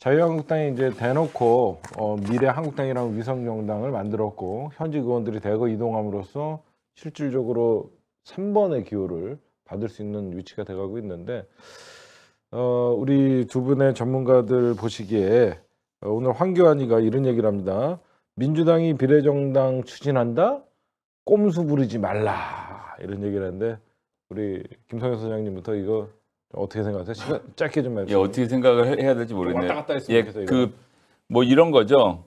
자유한국당이 이제 대놓고 어, 미래 한국당이라는 위성정당을 만들었고 현직 의원들이 대거 이동함으로써 실질적으로 3번의 기호를 받을 수 있는 위치가 돼가고 있는데 어, 우리 두 분의 전문가들 보시기에 어, 오늘 황교안이가 이런 얘기를 합니다. 민주당이 비례정당 추진한다? 꼼수 부리지 말라 이런 얘기를 하는데 우리 김성현 소장님부터 이거 어떻게 생각하세요? 시간 아. 짧게 좀말해 예, 어떻게 생각을 해야 될지 모르겠네요. 왔다 갔다 했으면 예, 그뭐 그 이런 거죠.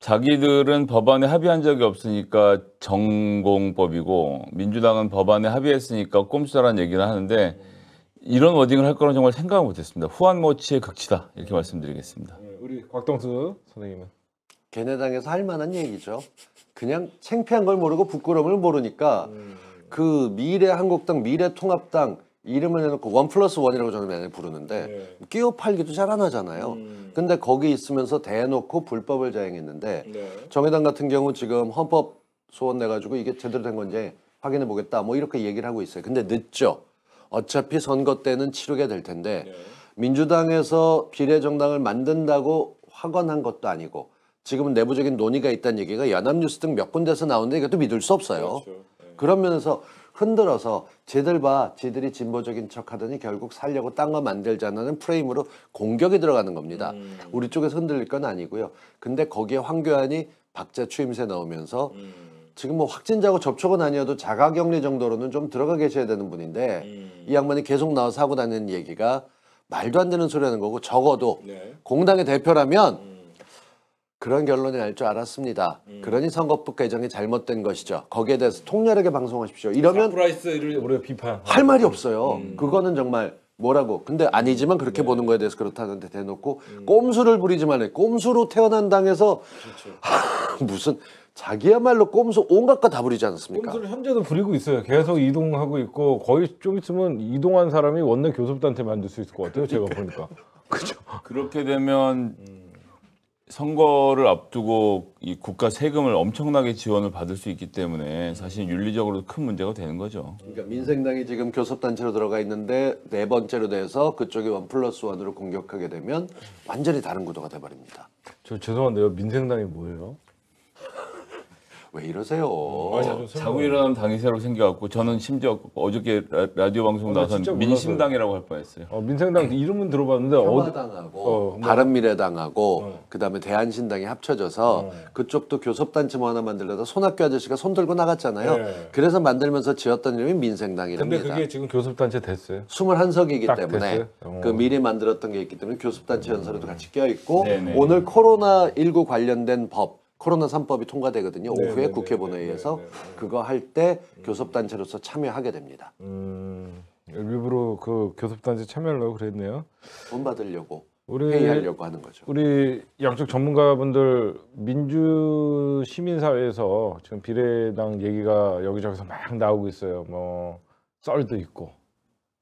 자기들은 법안에 합의한 적이 없으니까 전공법이고 민주당은 법안에 합의했으니까 꼼수라는 얘기를 하는데 이런 워딩을 할 거는 정말 생각을 못했습니다. 후한모치의 극치다 이렇게 네. 말씀드리겠습니다. 네, 우리 곽동수 선생님은 걔네당에서 할 만한 얘기죠. 그냥 창피한 걸 모르고 부끄러움을 모르니까 음. 그 미래 한국당, 미래 통합당 이름을 해놓고 원 플러스 원이라고 저는 맨날 부르는데 네. 끼워 팔기도 잘 안 하잖아요. 음. 근데 거기 있으면서 대놓고 불법을 자행했는데 네. 정의당 같은 경우 지금 헌법 소원 내가지고 이게 제대로 된 건지 확인해 보겠다 뭐 이렇게 얘기를 하고 있어요. 근데 늦죠. 어차피 선거 때는 치르게 될 텐데 네. 민주당에서 비례정당을 만든다고 확언한 것도 아니고 지금은 내부적인 논의가 있다는 얘기가 연합뉴스 등 몇 군데서 나오는데 이것도 믿을 수 없어요. 그렇죠. 네. 그런 면에서 흔들어서 쟤들 봐 쟤들이 진보적인 척하더니 결국 살려고 딴 거 만들자는 프레임으로 공격이 들어가는 겁니다. 음. 우리 쪽에서 흔들릴 건 아니고요. 근데 거기에 황교안이 박자 추임새 넣으면서 음. 지금 뭐 확진자고 접촉은 아니어도 자가격리 정도로는 좀 들어가 계셔야 되는 분인데 음. 이 양반이 계속 나와서 하고 다니는 얘기가 말도 안 되는 소리 하는 거고 적어도 네. 공당의 대표라면 음. 그런 결론이 날 줄 알았습니다. 음. 그러니 선거법 개정이 잘못된 것이죠. 거기에 대해서 통렬하게 방송하십시오. 이러면 프라이스를 우리 비판 할 말이 없어요. 음. 그거는 정말 뭐라고 근데 아니지만 그렇게 네. 보는 거에 대해서 그렇다는데 대놓고 음. 꼼수를 부리지만 해 꼼수로 태어난 당에서 그렇죠. 하, 무슨 자기야말로 꼼수 온갖 거 다 부리지 않습니까? 꼼수를 현재도 부리고 있어요. 계속 이동하고 있고 거의 좀 있으면 이동한 사람이 원내 교섭단체 만들 수 있을 것 같아요. 제가 보니까. 그죠. 그렇게 되면 음. 선거를 앞두고 이 국가 세금을 엄청나게 지원을 받을 수 있기 때문에 사실 윤리적으로 큰 문제가 되는 거죠. 그러니까 민생당이 지금 교섭단체로 들어가 있는데 네 번째로 돼서 그쪽이 원 플러스 원으로 공격하게 되면 완전히 다른 구도가 돼버립니다. 저 죄송한데요. 민생당이 뭐예요? 왜 이러세요? 어, 자고 일어나면 당이 새로 생겨갖고 저는 심지어 어저께 라, 디오 방송 나서 민심당이라고 할 뻔했어요. 어, 민생당 이름은 들어봤는데 평당하고 어, 뭐- 바른미래당하고 어. 그다음에 대한신당이 합쳐져서 어. 그쪽도 교섭단체 뭐 하나 만들려다 손학규 아저씨가 손 들고 나갔잖아요. 네. 그래서 만들면서 지었던 이름이 민생당이랍니다. 근데 그게 지금 교섭단체 됐어요? 21석이기 때문에 어. 그 미리 만들었던 게 있기 때문에 교섭단체 연설에도 같이 껴있고 네네. 네, 네. 오늘 코로나19 관련된 법 코로나 3법이 통과되거든요. 네, 오후에 네, 네 국회 본회의에서 네, 네, 그거 할 때 교섭단체로서 참여하게 됩니다. 음, 일부러 그 교섭단체 참여하려고 그랬네요. 돈 받으려고 우리, 회의하려고 하는 거죠. 우리 양쪽 전문가분들 민주 시민사회에서 지금 비례당 얘기가 여기저기서 막 나오고 있어요. 뭐 썰도 있고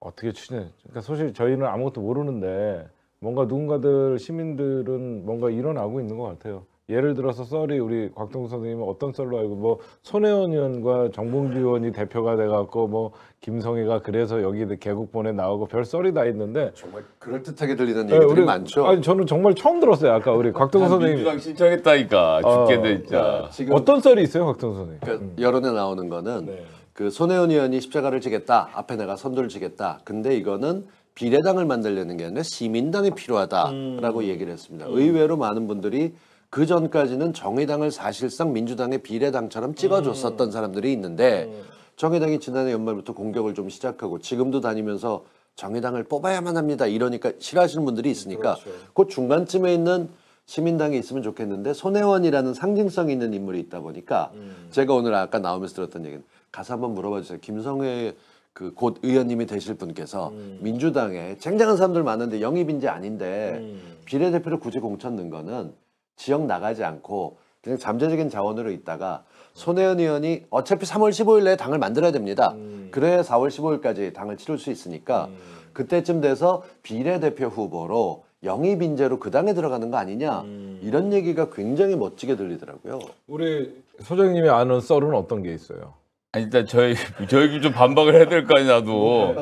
어떻게 추진? 그러니까 사실 저희는 아무것도 모르는데 뭔가 누군가들 시민들은 뭔가 일어나고 있는 것 같아요. 예를 들어서 썰이 우리 곽동 선생님은 어떤 썰로 알고 뭐 손혜원 의원과 정봉주 의원이 대표가 돼갖고 뭐 김성희가 그래서 여기 개국본에 나오고 별 썰이 다 있는데 정말 그럴 듯하게 들리는 네, 얘기들이 우리, 많죠. 아니 저는 정말 처음 들었어요. 아까 우리 곽동 선생님 민주당 신청했다니까 죽게 어, 있자. 어떤 썰이 있어요, 곽동 선생님? 그 음. 여론에 나오는 거는 네. 그 손혜원 의원이 십자가를 지겠다 앞에 내가 선두를 지겠다. 근데 이거는 비례당을 만들려는 게 아니라 시민당이 필요하다라고 음. 얘기를 했습니다. 의외로 많은 분들이 그 전까지는 정의당을 사실상 민주당의 비례당처럼 찍어줬었던 음. 사람들이 있는데 음. 정의당이 지난해 연말부터 공격을 좀 시작하고 지금도 다니면서 정의당을 뽑아야만 합니다. 이러니까 싫어하시는 분들이 있으니까 그렇죠. 그 중간쯤에 있는 시민당이 있으면 좋겠는데 손혜원이라는 상징성 있는 인물이 있다 보니까 음. 제가 오늘 아까 나오면서 들었던 얘기는 가서 한번 물어봐 주세요. 김성회 그 곧 의원님이 되실 분께서 음. 민주당에 쟁쟁한 사람들 많은데 영입인지 아닌데 음. 비례대표를 굳이 공천 넣은 거는 지역 나가지 않고 그냥 잠재적인 자원으로 있다가 손혜원 의원이 어차피 3월 15일 내에 당을 만들어야 됩니다. 음. 그래야 4월 15일까지 당을 치를 수 있으니까 음. 그때쯤 돼서 비례대표 후보로 영입 인재로 그 당에 들어가는 거 아니냐 음. 이런 얘기가 굉장히 멋지게 들리더라고요. 우리 소장님이 아는 썰은 어떤 게 있어요? 아니, 일단 저희 저희 좀 반박을 해야 될 거 아니 나도.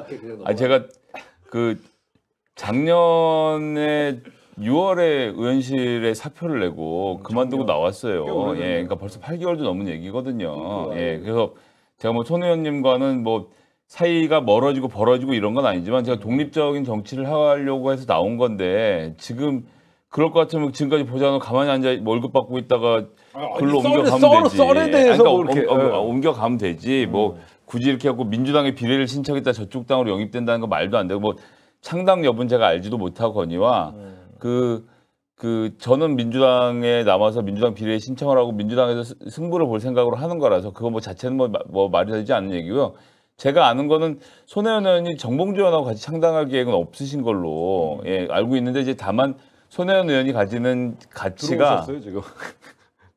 아 제가 그 작년에 6월에 의원실에 사표를 내고 음, 그만두고 나왔어요. 예, 그러니까 벌써 8개월도 넘은 얘기거든요. 예, 그래서 제가 뭐 손 의원님과는 뭐 사이가 멀어지고 벌어지고 이런 건 아니지만 제가 독립적인 정치를 하려고 해서 나온 건데 지금 그럴 것 같으면 지금까지 보자는 가만히 앉아 뭐 월급 받고 있다가 아, 글로 옮겨가면 썰, 되지. 썰에 대해서 그러니까 뭐렇게 어, 어, 예. 옮겨가면 되지. 뭐 음. 굳이 이렇게 하고 민주당의 비례를 신청했다 저쪽 당으로 영입된다는 거 말도 안 되고 뭐 창당 여부는 제가 알지도 못하거니와 음. 그, 그, 저는 민주당에 남아서 민주당 비례 신청을 하고 민주당에서 승부를 볼 생각으로 하는 거라서 그거 뭐 자체는 뭐, 뭐 말이 되지 않는 얘기고요. 제가 아는 거는 손혜원 의원이 정봉주 의원하고 같이 창당할 계획은 없으신 걸로 예, 알고 있는데 이제 다만 손혜원 의원이 가지는 가치가 들어오셨어요, 지금.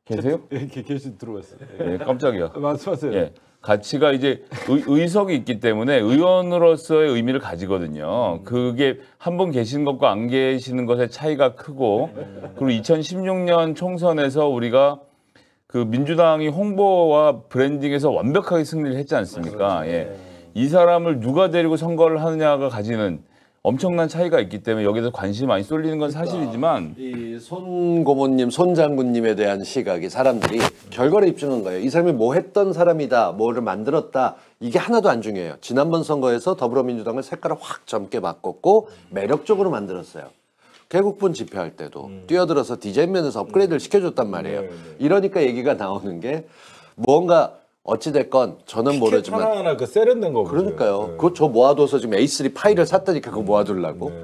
계세요? 예, 계신 들어왔어요. 예, 깜짝이야. 아, 말씀하세요. 예. 가치가 이제 의, 석이 있기 때문에 의원으로서의 의미를 가지거든요. 그게 한번 계신 것과 안 계시는 것의 차이가 크고 그리고 2016년 총선에서 우리가 그 민주당이 홍보와 브랜딩에서 완벽하게 승리를 했지 않습니까? 그렇죠. 예. 이 사람을 누가 데리고 선거를 하느냐가 가지는 엄청난 차이가 있기 때문에 여기서 관심이 많이 쏠리는 건 그러니까 사실이지만 이 손 고모님, 손 장군님에 대한 시각이 사람들이 결과를 입증한 거예요. 이 사람이 뭐 했던 사람이다, 뭐를 만들었다 이게 하나도 안 중요해요. 지난번 선거에서 더불어민주당을 색깔을 확 젊게 바꿨고 매력적으로 만들었어요. 개국분 집회할 때도 음. 뛰어들어서 디자인 면에서 업그레이드를 음. 시켜줬단 말이에요. 네, 네. 이러니까 얘기가 나오는 게뭔가 어찌됐건 저는 모르지만 하나 하나 그 세련된 거 그러니까요. 네. 그거 저 모아둬서 지금 A3 파일을 샀다니까 그거 음, 모아둘라고 네.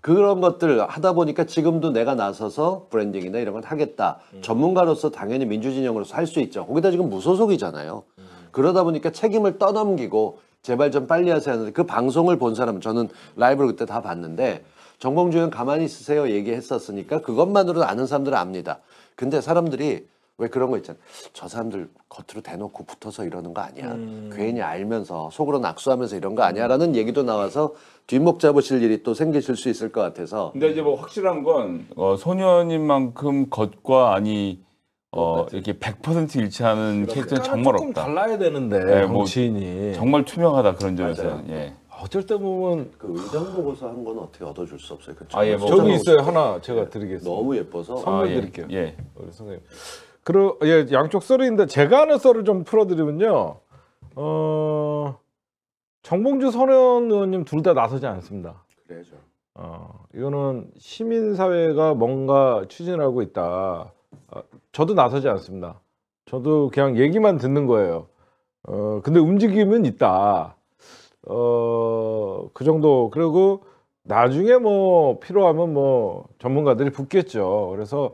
그런 것들 하다 보니까 지금도 내가 나서서 브랜딩이나 이런 걸 하겠다. 음. 전문가로서 당연히 민주진영으로서 할 수 있죠. 거기다 지금 무소속이잖아요. 음. 그러다 보니까 책임을 떠넘기고 제발 좀 빨리 하세요 하는데 그 방송을 본 사람은 저는 라이브를 그때 다 봤는데 정봉주 의원 가만히 있으세요 얘기했었으니까 그것만으로도 아는 사람들은 압니다. 근데 사람들이 왜 그런 거 있잖아. 저 사람들 겉으로 대놓고 붙어서 이러는 거 아니야. 음. 괜히 알면서 속으로 낙수하면서 이런 거 아니야라는 얘기도 나와서 뒷목 잡으실 일이 또 생기실 수 있을 것 같아서. 근데 이제 뭐 확실한 건 어, 소년인만큼 겉과 아니 어, 이렇게 100% 일치하는 그렇죠. 캐릭터는 정말 조금 없다. 달라야 되는데 네, 뭐 정치인이 뭐 정말 투명하다 그런 점에서. 맞 예. 어쩔 때 보면 그의장 보고서 한 건 어떻게 얻어줄 수 없어요. 그 아예 뭐 저기 있어요 어요 하나 제가 드리겠습니다. 너무 예뻐서 선물 아, 예. 드릴게요. 예. 우리 선생님. 그러, 예, 양쪽 썰인데 제가 아는 썰을 좀 풀어드리면요. 어, 정봉주 선현 의원님 둘 다 나서지 않습니다. 그래죠. 어, 이거는 시민사회가 뭔가 추진 하고 있다. 어, 저도 나서지 않습니다. 저도 그냥 얘기만 듣는 거예요. 어, 근데 움직임은 있다. 어, 그 정도. 그리고 나중에 뭐 필요하면 뭐 전문가들이 붙겠죠. 그래서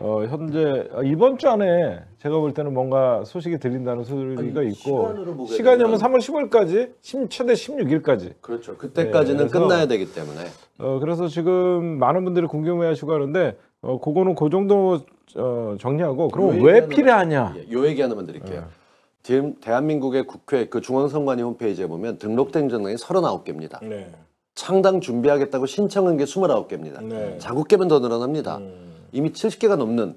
어, 현재 아, 이번 주 안에 제가 볼 때는 뭔가 소식이 들린다는 소리가 아니, 있고 시간이 오면 3월 15일까지 최대 16일까지 그렇죠. 네, 그때까지는 네, 끝나야 되기 때문에 어, 그래서 지금 많은 분들이 궁금해하시고 하는데 어, 그거는 그 정도 어, 정리하고 그럼 왜하나 필요하냐 예, 요 얘기 하나만 드릴게요. 네. 지금 대한민국의 국회 그 중앙선관위 홈페이지에 보면 등록된 정당이 39개입니다. 네. 창당 준비하겠다고 신청한 게 29개입니다. 자국개면더 늘어납니다. 음. 이미 70개가 넘는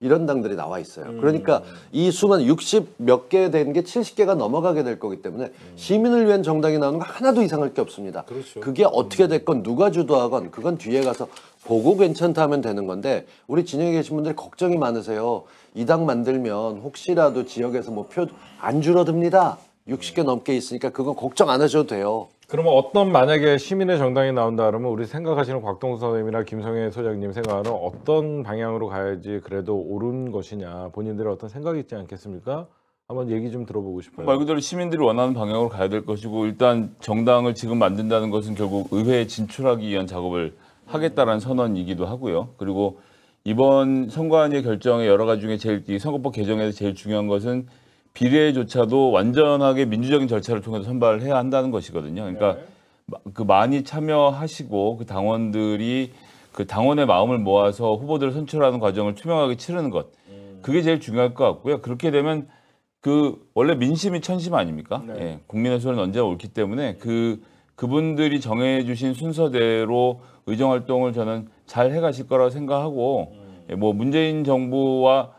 이런 당들이 나와 있어요. 음. 그러니까 이 수만 60 몇 개 된 게 70개가 넘어가게 될 거기 때문에 음. 시민을 위한 정당이 나오는 거 하나도 이상할 게 없습니다. 그렇죠. 그게 어떻게 됐건 누가 주도하건 그건 뒤에 가서 보고 괜찮다 하면 되는 건데 우리 진영에 계신 분들이 걱정이 많으세요. 이 당 만들면 혹시라도 지역에서 뭐 표 안 줄어듭니다. 60개 음. 넘게 있으니까 그건 걱정 안 하셔도 돼요. 그러면 어떤 만약에 시민의 정당이 나온다 그러면 우리 생각하시는 곽동수 선생님이나 김성애 소장님 생각하는 어떤 방향으로 가야지 그래도 옳은 것이냐 본인들의 어떤 생각이 있지 않겠습니까? 한번 얘기 좀 들어보고 싶어요. 말 그대로 시민들이 원하는 방향으로 가야 될 것이고 일단 정당을 지금 만든다는 것은 결국 의회에 진출하기 위한 작업을 하겠다라는 선언이기도 하고요. 그리고 이번 선관위의 결정의 여러 가지 중에 제일 선거법 개정에서 제일 중요한 것은 비례조차도 완전하게 민주적인 절차를 통해서 선발을 해야 한다는 것이거든요. 그러니까 네. 그 많이 참여하시고 그 당원들이 그 당원의 마음을 모아서 후보들을 선출하는 과정을 투명하게 치르는 것 음. 그게 제일 중요할 것 같고요. 그렇게 되면 그 원래 민심이 천심 아닙니까? 네. 예, 국민의 소리는 언제 옳기 때문에 그 그분들이 정해주신 순서대로 의정 활동을 저는 잘 해가실 거라고 생각하고 음. 예, 뭐 문재인 정부와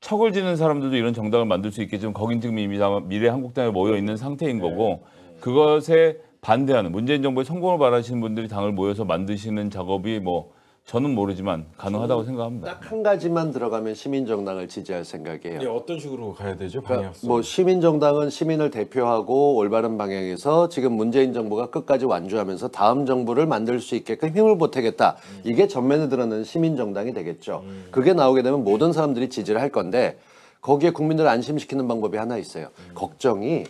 척을 지는 사람들도 이런 정당을 만들 수 있겠지만 거긴 지금 이미 미래 한국당에 모여 있는 상태인 네. 거고 네. 그것에 반대하는 문재인 정부의 성공을 바라시는 분들이 당을 모여서 만드시는 작업이 뭐 저는 모르지만 가능하다고 생각합니다. 딱 한 가지만 들어가면 시민정당을 지지할 생각이에요. 네, 어떤 식으로 가야 되죠? 그러니까 뭐 시민정당은 시민을 대표하고 올바른 방향에서 지금 문재인 정부가 끝까지 완주하면서 다음 정부를 만들 수 있게끔 힘을 보태겠다. 음. 이게 전면에 드러나는 시민정당이 되겠죠. 음. 그게 나오게 되면 모든 사람들이 지지를 할 건데 거기에 국민들을 안심시키는 방법이 하나 있어요. 음. 걱정이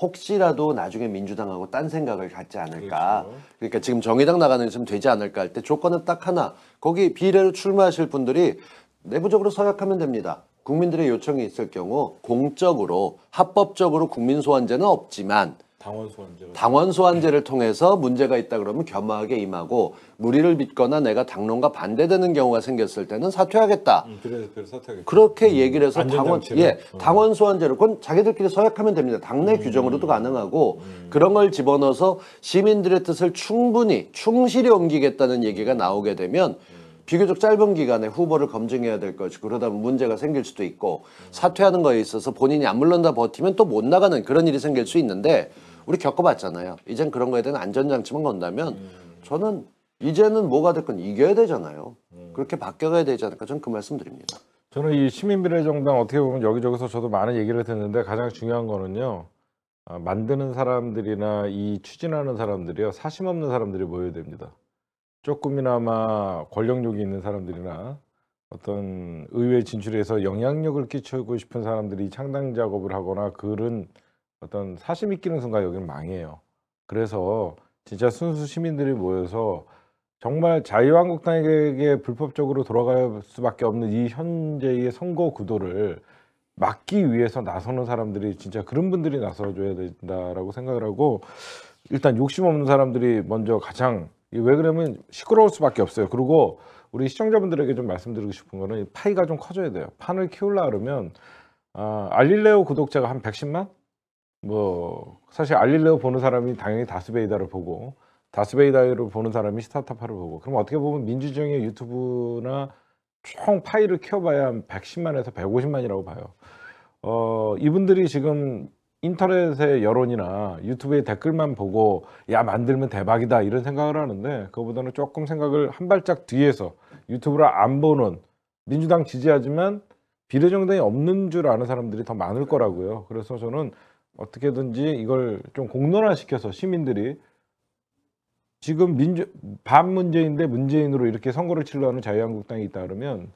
혹시라도 나중에 민주당하고 딴 생각을 갖지 않을까. 그렇죠. 그러니까 지금 정의당 나가는 좀 되지 않을까 할 때 조건은 딱 하나. 거기 비례로 출마하실 분들이 내부적으로 서약하면 됩니다. 국민들의 요청이 있을 경우 공적으로 합법적으로 국민 소환제는 없지만 당원 소환제. 당원 소환제를 통해서 문제가 있다 그러면 겸허하게 임하고 무리를 믿거나 내가 당론과 반대되는 경우가 생겼을 때는 사퇴하겠다. 음, 그래, 그래 사퇴하겠다. 그렇게 음, 얘기를 해서 당원 예 음. 당원 소환제를 그건 자기들끼리 서약하면 됩니다. 당내 음, 규정으로도 가능하고 음. 그런 걸 집어넣어서 시민들의 뜻을 충분히 충실히 옮기겠다는 얘기가 나오게 되면 비교적 짧은 기간에 후보를 검증해야 될 것이고 그러다 보면 문제가 생길 수도 있고 사퇴하는 거에 있어서 본인이 안 물러나 버티면 또 못 나가는 그런 일이 생길 수 있는데 우리 겪어봤잖아요. 이젠 그런 거에 대한 안전장치만 건다면 저는 이제는 뭐가 됐건 이겨야 되잖아요. 음. 그렇게 바뀌어야 되지 않을까 저는 그 말씀드립니다. 저는 이시민비례정당 어떻게 보면 여기저기서 저도 많은 얘기를 듣는데 가장 중요한 거는요. 아, 만드는 사람들이나 이 추진하는 사람들이요. 사심 없는 사람들이 모여야 됩니다. 조금이나마 권력욕이 있는 사람들이나 어떤 의회 진출에서 영향력을 끼치고 싶은 사람들이 창당 작업을 하거나 그런 어떤 사심이 끼는 순간 여기는 망해요. 그래서 진짜 순수 시민들이 모여서 정말 자유한국당에게 불법적으로 돌아갈 수밖에 없는 이 현재의 선거 구도를 막기 위해서 나서는 사람들이 진짜 그런 분들이 나서줘야 된다라고 생각을 하고 일단 욕심 없는 사람들이 먼저 가장 왜 그러면 시끄러울 수밖에 없어요. 그리고 우리 시청자분들에게 좀 말씀드리고 싶은 거는 파이가 좀 커져야 돼요. 판을 키우려 그러면 아, 알릴레오 구독자가 한 110만? 뭐 사실 알릴레오 보는 사람이 당연히 다스베이다를 보고 다스베이다를 보는 사람이 스타타파를 보고 그럼 어떻게 보면 민주주의 유튜브나 총 파일을 키워봐야 한 110만에서 150만이라고 봐요. 어 이분들이 지금 인터넷의 여론이나 유튜브의 댓글만 보고 야 만들면 대박이다 이런 생각을 하는데 그거보다는 조금 생각을 한 발짝 뒤에서 유튜브를 안 보는 민주당 지지하지만 비례정당이 없는 줄 아는 사람들이 더 많을 거라고요. 그래서 저는 어떻게든지 이걸 좀 공론화시켜서 시민들이 지금 민주 반문재인데 문재인으로 이렇게 선거를 치려는 자유한국당이 있다 그러면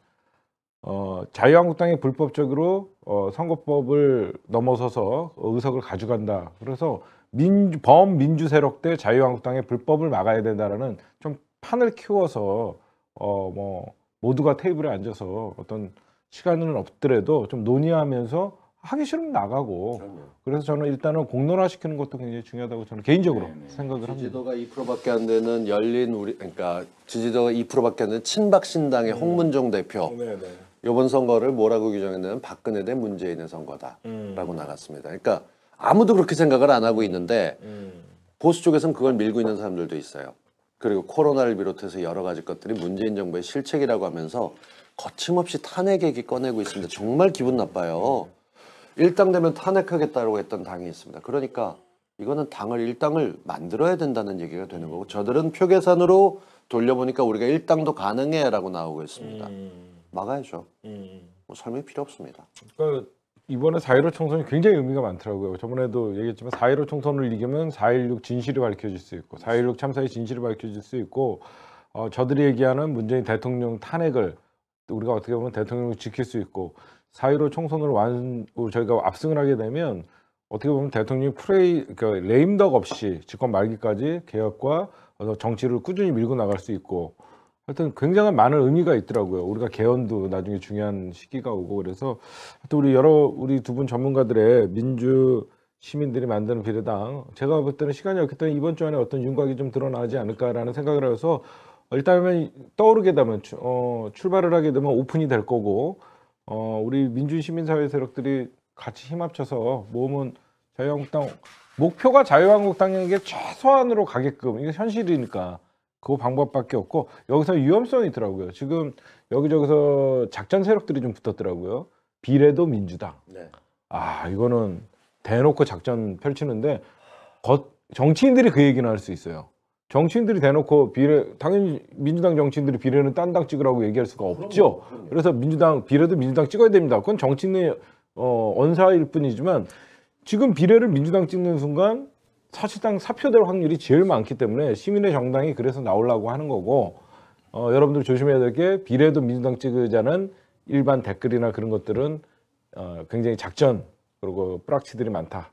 어, 자유한국당이 불법적으로 어, 선거법을 넘어서서 의석을 가져간다. 그래서 민주, 범민주 세력 대 자유한국당의 불법을 막아야 된다라는 좀 판을 키워서 어, 뭐 모두가 테이블에 앉아서 어떤 시간은 없더라도 좀 논의하면서 하기 싫으면 나가고 그럼요. 그래서 저는 일단은 공론화 시키는 것도 굉장히 중요하다고 저는 개인적으로 네네. 네. 생각을 지지도가 합니다. 지지도가 2%밖에 안 되는 열린 우리 그러니까 지지도가 2%밖에 안 되는 친박신당의 음. 홍문종 대표 네네. 이번 네. 선거를 뭐라고 규정했냐면 박근혜 대 문재인의 선거다라고 음. 나갔습니다. 그러니까 아무도 그렇게 생각을 안 하고 있는데 음. 보수 쪽에서는 그걸 밀고 있는 사람들도 있어요. 그리고 코로나를 비롯해서 여러 가지 것들이 문재인 정부의 실책이라고 하면서 거침없이 탄핵 얘기 꺼내고 있습니다. 정말 기분 나빠요. 일당 되면 탄핵하겠다고 했던 당이 있습니다. 그러니까 이거는 당을 일당을 만들어야 된다는 얘기가 되는 거고 저들은 표계산으로 돌려보니까 우리가 일당도 가능해라고 나오고 있습니다. 음. 막아야죠. 음. 뭐 설명이 필요 없습니다. 그러니까 이번에 4.15 총선이 굉장히 의미가 많더라고요. 저번에도 얘기했지만 4.15 총선을 이기면 4.16 진실이 밝혀질 수 있고 4.16 참사의 진실이 밝혀질 수 있고 어, 저들이 얘기하는 문재인 대통령 탄핵을 우리가 어떻게 보면 대통령을 지킬 수 있고 사일오 총선을 완 저희가 압승을 하게 되면 어떻게 보면 대통령이 프레이 그 그러니까 레임덕 없이 집권 말기까지 개혁과 정치를 꾸준히 밀고 나갈 수 있고 하여튼 굉장한 많은 의미가 있더라고요. 우리가 개헌도 나중에 중요한 시기가 오고 그래서 하여튼 우리 여러 우리 두 분 전문가들의 민주 시민들이 만드는 비례당 제가 볼 때는 시간이 없기 때문에 이번 주 안에 어떤 윤곽이 좀 드러나지 않을까라는 생각을 해서 일단은 떠오르게 되면 어, 출발을 하게 되면 오픈이 될 거고 어, 우리 민주시민사회 세력들이 같이 힘합쳐서 모으면 자유한국당 목표가 자유한국당에게 최소한으로 가게끔 이게 현실이니까 그 방법밖에 없고 여기서 위험성이 있더라고요. 지금 여기저기서 작전 세력들이 좀 붙었더라고요. 비례도 민주당. 네. 아 이거는 대놓고 작전 펼치는데 겉 정치인들이 그 얘기는 할수 있어요. 정치인들이 대놓고 비례 당연히 민주당 정치인들이 비례는 딴당 찍으라고 얘기할 수가 없죠. 그럼요. 그래서 민주당 비례도 민주당 찍어야 됩니다. 그건 정치인의 어, 언사일 뿐이지만 지금 비례를 민주당 찍는 순간 사실상 사표될 확률이 제일 많기 때문에 시민의 정당이 그래서 나오려고 하는 거고 어, 여러분들 조심해야 될 게 비례도 민주당 찍으자는 일반 댓글이나 그런 것들은 어, 굉장히 작전 그리고 뿌락치들이 많다.